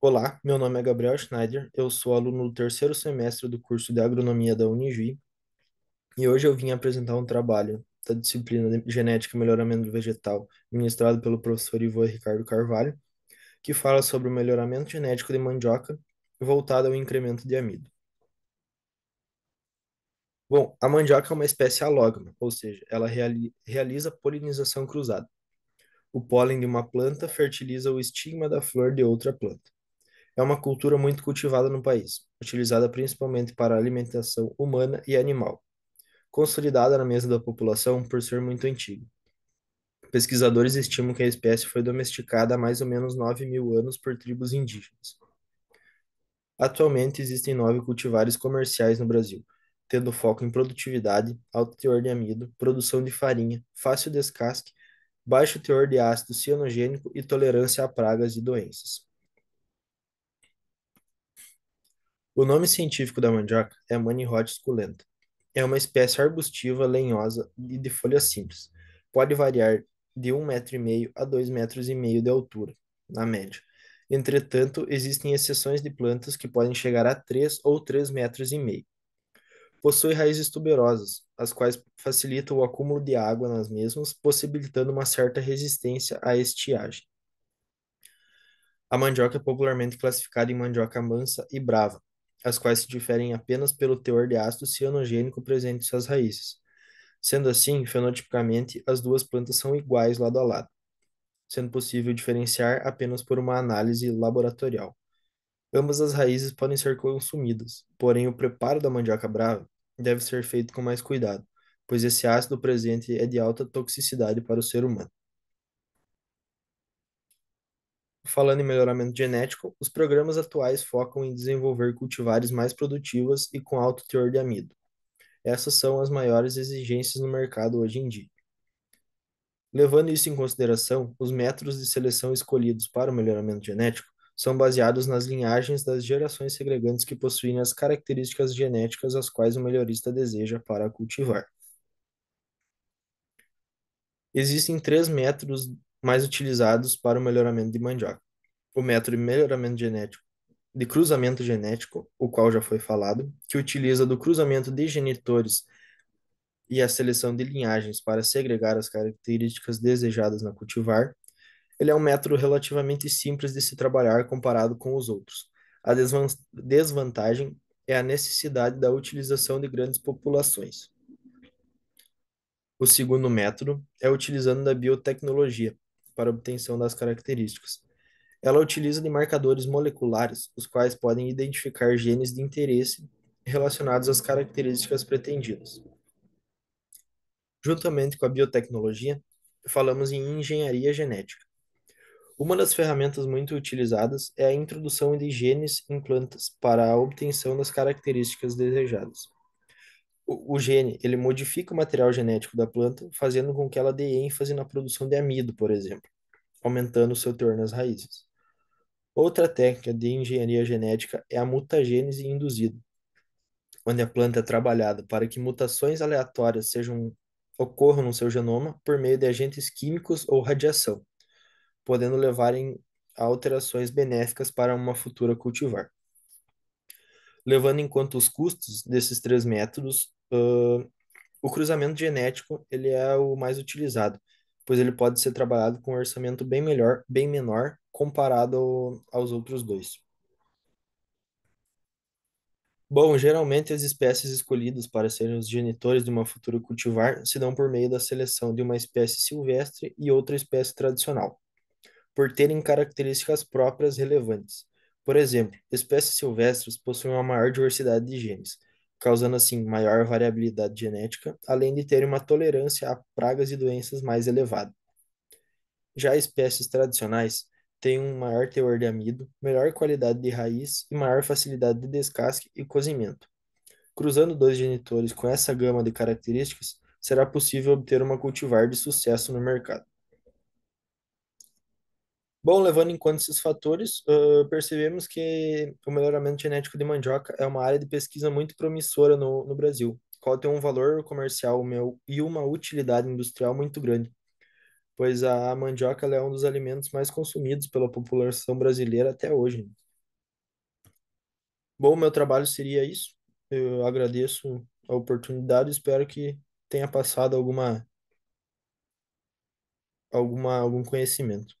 Olá, meu nome é Gabriel Schneider, eu sou aluno do terceiro semestre do curso de Agronomia da Unijuí e hoje eu vim apresentar um trabalho da disciplina de Genética e Melhoramento Vegetal, ministrado pelo professor Ivo Ricardo Carvalho, que fala sobre o melhoramento genético de mandioca voltado ao incremento de amido. Bom, a mandioca é uma espécie alógama, ou seja, ela reali realiza polinização cruzada. O pólen de uma planta fertiliza o estigma da flor de outra planta é uma cultura muito cultivada no país, utilizada principalmente para alimentação humana e animal, consolidada na mesa da população por ser muito antiga. Pesquisadores estimam que a espécie foi domesticada há mais ou menos 9 mil anos por tribos indígenas. Atualmente existem nove cultivares comerciais no Brasil, tendo foco em produtividade, alto teor de amido, produção de farinha, fácil descasque, baixo teor de ácido cianogênico e tolerância a pragas e doenças. O nome científico da mandioca é Manihot suculenta. É uma espécie arbustiva, lenhosa e de folhas simples. Pode variar de 1,5m a 2,5 metros de altura, na média. Entretanto, existem exceções de plantas que podem chegar a 3 ou 3,5 metros. Possui raízes tuberosas, as quais facilitam o acúmulo de água nas mesmas, possibilitando uma certa resistência à estiagem. A mandioca é popularmente classificada em mandioca mansa e brava, as quais se diferem apenas pelo teor de ácido cianogênico presente em suas raízes. Sendo assim, fenotipicamente, as duas plantas são iguais lado a lado, sendo possível diferenciar apenas por uma análise laboratorial. Ambas as raízes podem ser consumidas, porém o preparo da mandioca brava deve ser feito com mais cuidado, pois esse ácido presente é de alta toxicidade para o ser humano. Falando em melhoramento genético, os programas atuais focam em desenvolver cultivares mais produtivas e com alto teor de amido. Essas são as maiores exigências no mercado hoje em dia. Levando isso em consideração, os métodos de seleção escolhidos para o melhoramento genético são baseados nas linhagens das gerações segregantes que possuem as características genéticas as quais o melhorista deseja para cultivar. Existem três métodos mais utilizados para o melhoramento de mandioca. O método de melhoramento genético de cruzamento genético, o qual já foi falado, que utiliza do cruzamento de genitores e a seleção de linhagens para segregar as características desejadas na cultivar. Ele é um método relativamente simples de se trabalhar comparado com os outros. A desvantagem é a necessidade da utilização de grandes populações. O segundo método é utilizando da biotecnologia, para obtenção das características. Ela utiliza de marcadores moleculares, os quais podem identificar genes de interesse relacionados às características pretendidas. Juntamente com a biotecnologia, falamos em engenharia genética. Uma das ferramentas muito utilizadas é a introdução de genes em plantas para a obtenção das características desejadas. O, gene, ele modifica o material genético da planta, fazendo com que ela dê ênfase na produção de amido, por exemplo, aumentando o seu teor nas raízes. Outra técnica de engenharia genética é a mutagênese induzida, onde a planta é trabalhada para que mutações aleatórias sejam ocorram no seu genoma por meio de agentes químicos ou radiação, podendo levarem a alterações benéficas para uma futura cultivar. Levando em conta os custos desses três métodos, uh, o cruzamento genético ele é o mais utilizado, pois ele pode ser trabalhado com um orçamento bem melhor, bem menor, comparado ao, aos outros dois. Bom, geralmente as espécies escolhidas para serem os genitores de uma futura cultivar se dão por meio da seleção de uma espécie silvestre e outra espécie tradicional, por terem características próprias relevantes. Por exemplo, espécies silvestres possuem uma maior diversidade de genes, causando assim maior variabilidade genética, além de terem uma tolerância a pragas e doenças mais elevada. Já espécies tradicionais têm um maior teor de amido, melhor qualidade de raiz e maior facilidade de descasque e cozimento. Cruzando dois genitores com essa gama de características, será possível obter uma cultivar de sucesso no mercado. Bom, levando em conta esses fatores, uh, percebemos que o melhoramento genético de mandioca é uma área de pesquisa muito promissora no, no Brasil, qual tem um valor comercial meu e uma utilidade industrial muito grande, pois a mandioca é um dos alimentos mais consumidos pela população brasileira até hoje. Bom, meu trabalho seria isso. Eu agradeço a oportunidade, espero que tenha passado alguma alguma algum conhecimento.